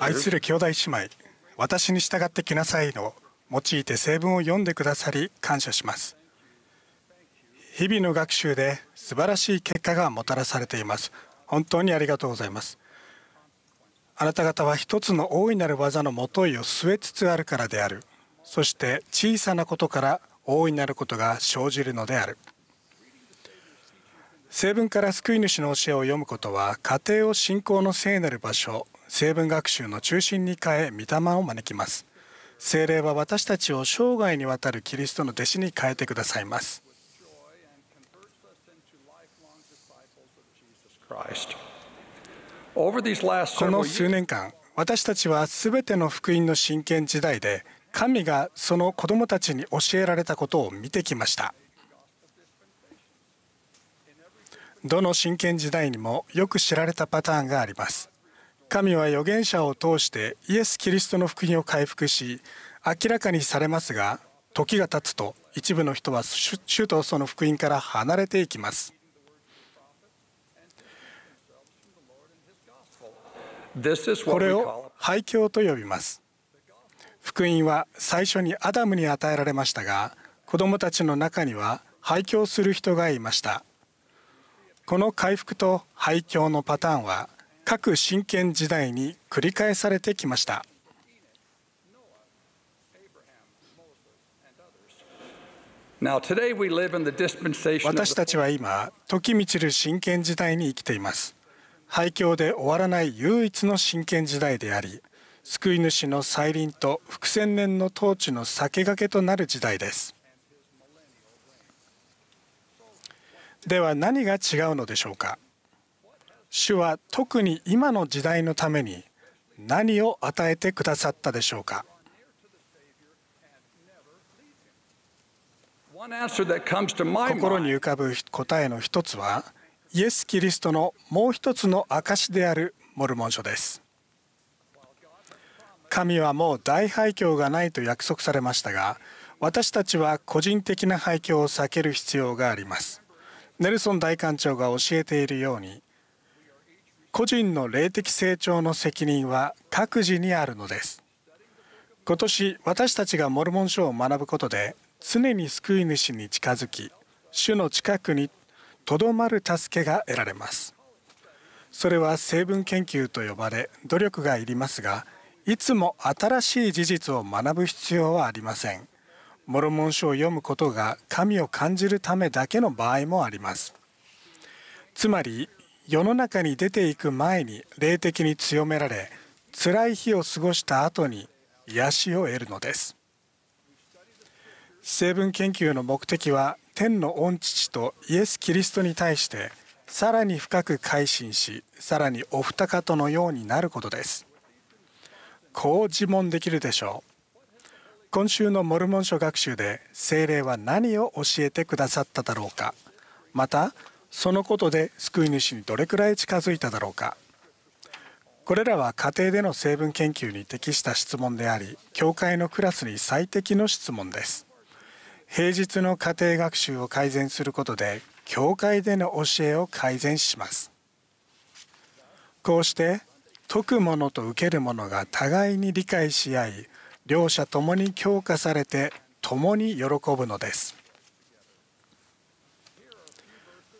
愛する兄弟姉妹、私に従ってきなさいの用いて成文を読んでくださり感謝します。日々の学習で素晴らしい結果がもたらされています。本当にありがとうございます。あなた方は一つの大いなる技のもといを据えつつあるからである。そして小さなことから大いなることが生じるのである。成文から救い主の教えを読むことは家庭を信仰の聖なる場所成分学習の中心に変え御霊を招きます精霊は私たちを生涯にわたるキリストの弟子に変えてくださいますこの数年間私たちは全ての福音の真剣時代で神がその子どもたちに教えられたことを見てきましたどの真剣時代にもよく知られたパターンがあります神は預言者を通してイエス・キリストの福音を回復し明らかにされますが時が経つと一部の人は主とその福音から離れていきますこれを廃墟と呼びます福音は最初にアダムに与えられましたが子供たちの中には廃墟する人がいましたこの回復と廃墟のパターンは各神権時代に繰り返されてきました私たちは今時満ちる神権時代に生きています廃墟で終わらない唯一の神権時代であり救い主の再臨と伏線年の統治の避けがけとなる時代ですでは何が違うのでしょうか主は特に今の時代のために何を与えてくださったでしょうか心に浮かぶ答えの一つはイエス・キリストのもう一つの証であるモルモン書です神はもう大廃墟がないと約束されましたが私たちは個人的な廃墟を避ける必要がありますネルソン大官庁が教えているように個人の霊的成長の責任は各自にあるのです今年私たちがモルモン書を学ぶことで常に救い主に近づき主の近くにとどまる助けが得られますそれは成分研究と呼ばれ努力がいりますがいつも新しい事実を学ぶ必要はありませんモルモン書を読むことが神を感じるためだけの場合もありますつまり世の中に出ていく前に霊的に強められ辛い日を過ごした後に癒しを得るのです成分研究の目的は天の御父とイエス・キリストに対してさらに深く改心しさらにお二方のようになることですこう自問できるでしょう今週のモルモン書学習で聖霊は何を教えてくださっただろうかまたそのことで救い主にどれくらい近づいただろうかこれらは家庭での成分研究に適した質問であり教会のクラスに最適の質問です平日の家庭学習を改善することで教会での教えを改善しますこうして解くものと受けるものが互いに理解し合い両者ともに強化されて共に喜ぶのです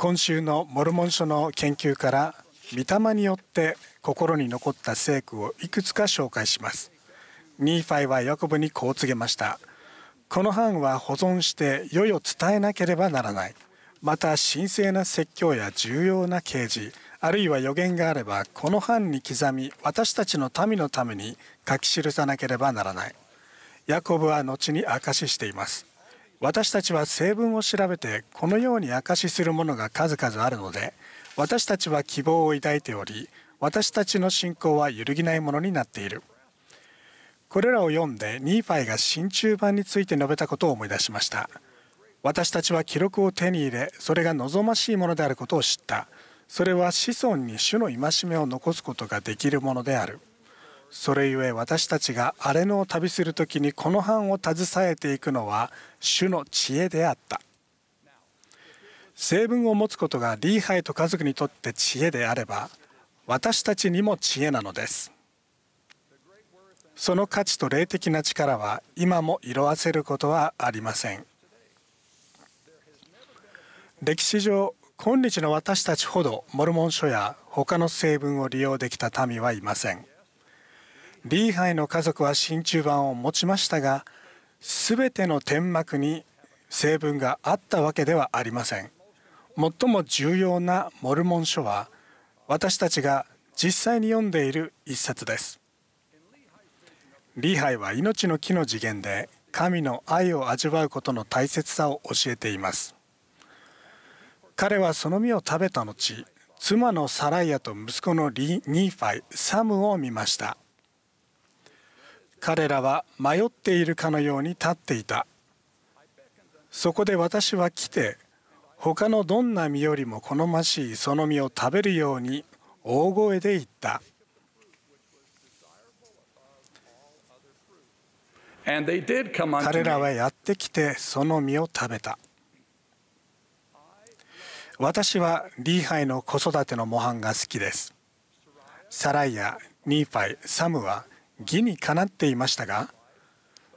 今週のモルモン書の研究から御霊によって心に残った聖句をいくつか紹介しますニーファイはヤコブにこう告げましたこの版は保存して世々伝えなければならないまた神聖な説教や重要な啓示あるいは予言があればこの版に刻み私たちの民のために書き記さなければならないヤコブは後に証ししています私たちは成分を調べてこのように証しするものが数々あるので私たちは希望を抱いており私たちの信仰は揺るぎないものになっているこれらを読んでニーファイが真鍮版について述べたことを思い出しました私たちは記録を手に入れそれが望ましいものであることを知ったそれは子孫に主の戒めを残すことができるものであるそれゆえ私たちが荒れ野を旅する時にこの版を携えていくのは主の知恵であった成分を持つことがリーハイと家族にとって知恵であれば私たちにも知恵なのですその価値と霊的な力は今も色あせることはありません歴史上今日の私たちほどモルモン書や他の成分を利用できた民はいませんリーハイの家族は真鍮板を持ちましたがすべての天幕に成分があったわけではありません最も重要なモルモン書は私たちが実際に読んでいる一冊ですリーハイは命の木の次元で神の愛を味わうことの大切さを教えています彼はその実を食べた後妻のサライヤと息子のリニーファイサムを見ました彼らは迷っているかのように立っていたそこで私は来て他のどんな実よりも好ましいその実を食べるように大声で言った彼らはやってきてその実を食べた私はリーハイの子育ての模範が好きですサライやニーファイサムは義にかなっていましたが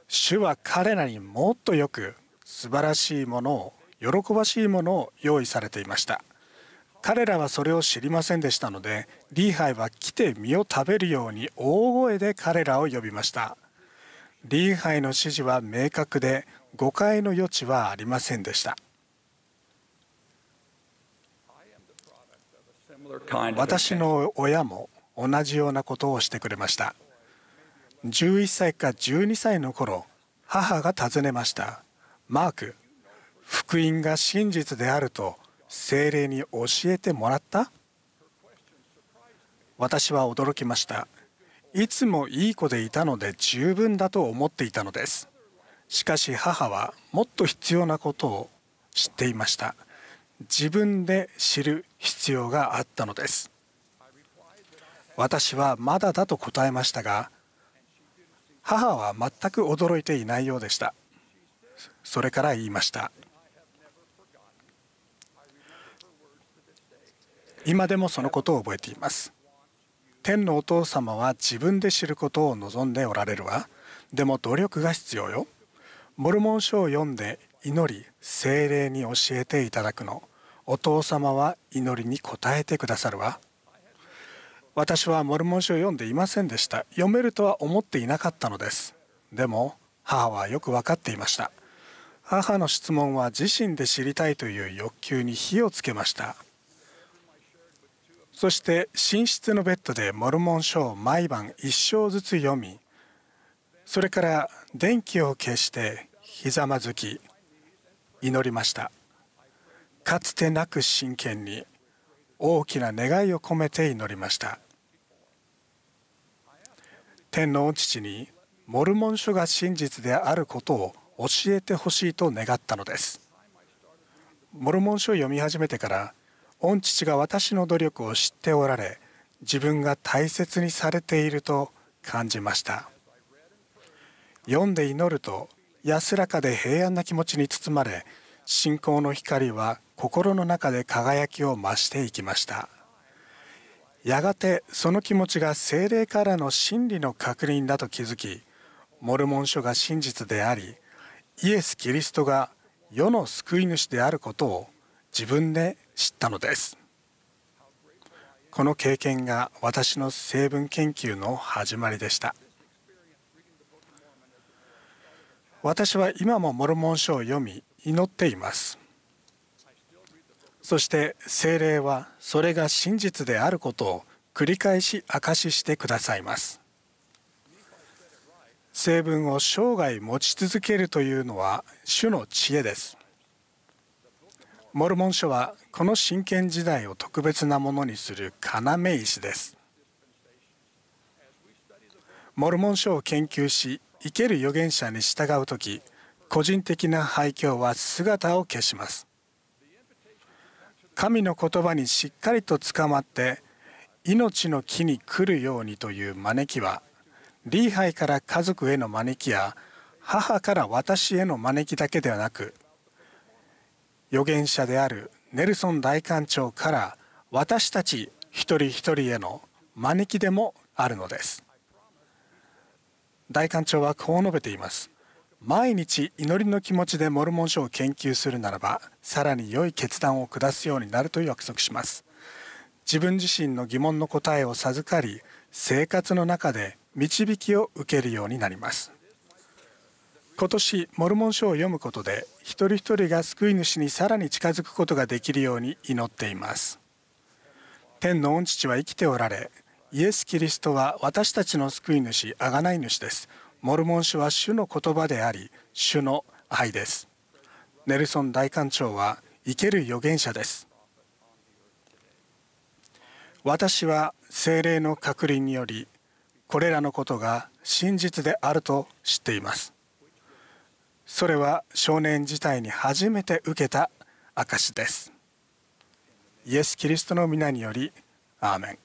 主は彼らにもっとよく素晴らしいものを喜ばしいものを用意されていました彼らはそれを知りませんでしたのでリーハイは来て実を食べるように大声で彼らを呼びましたリーハイの指示は明確で誤解の余地はありませんでした私の親も同じようなことをしてくれました11歳か12歳の頃母が訪ねましたマーク福音が真実であると精霊に教えてもらった私は驚きましたいつもいい子でいたので十分だと思っていたのですしかし母はもっと必要なことを知っていました自分で知る必要があったのです私はまだだと答えましたが母は全く驚いていないようでしたそれから言いました今でもそのことを覚えています天のお父様は自分で知ることを望んでおられるわでも努力が必要よモルモン書を読んで祈り精霊に教えていただくのお父様は祈りに応えてくださるわ私はモルモン書を読んでいませんでした読めるとは思っていなかったのですでも母はよく分かっていました母の質問は自身で知りたいという欲求に火をつけましたそして寝室のベッドでモルモン書を毎晩一章ずつ読みそれから電気を消してひざまずき祈りましたかつてなく真剣に大きな願いを込めて祈りました天皇父にモルモン書が真実であることを教えてほしいと願ったのですモルモン書を読み始めてから御父が私の努力を知っておられ自分が大切にされていると感じました読んで祈ると安らかで平安な気持ちに包まれ信仰の光は心の中で輝きを増していきましたやがてその気持ちが精霊からの真理の確認だと気づきモルモン書が真実でありイエス・キリストが世の救い主であることを自分で知ったのですこの経験が私の成分研究の始まりでした私は今もモルモン書を読み祈っていますそして聖霊はそれが真実であることを繰り返し証ししてくださいます成分を生涯持ち続けるというのは主の知恵ですモルモン書はこの真剣時代を特別なものにする要石ですモルモン書を研究し生ける預言者に従うとき個人的な廃墟は姿を消します神の言葉にしっかりとつかまって命の木に来るようにという招きは礼拝から家族への招きや母から私への招きだけではなく預言者であるネルソン大官長から私たち一人一人への招きでもあるのです大官長はこう述べています毎日祈りの気持ちでモルモン書を研究するならばさらに良い決断を下すようになると約束します自分自身の疑問の答えを授かり生活の中で導きを受けるようになります今年モルモン書を読むことで一人一人が救い主にさらに近づくことができるように祈っています天の御父は生きておられイエス・キリストは私たちの救い主贖い主ですモルモン氏は主の言葉であり主の愛ですネルソン大官長は生ける預言者です私は精霊の確認によりこれらのことが真実であると知っていますそれは少年時代に初めて受けた証ですイエス・キリストの皆によりアーメン